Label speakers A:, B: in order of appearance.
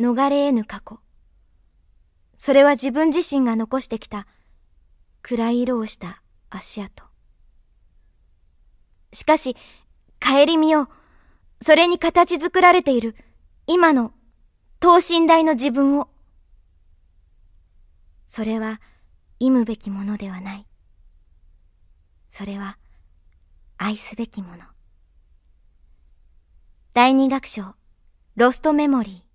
A: 逃れ得ぬ過去。それは自分自身が残してきた暗い色をした足跡。しかし、帰り見よう。それに形作られている今の等身大の自分を。それは忌むべきものではない。それは愛すべきもの。第二楽章、ロストメモリー。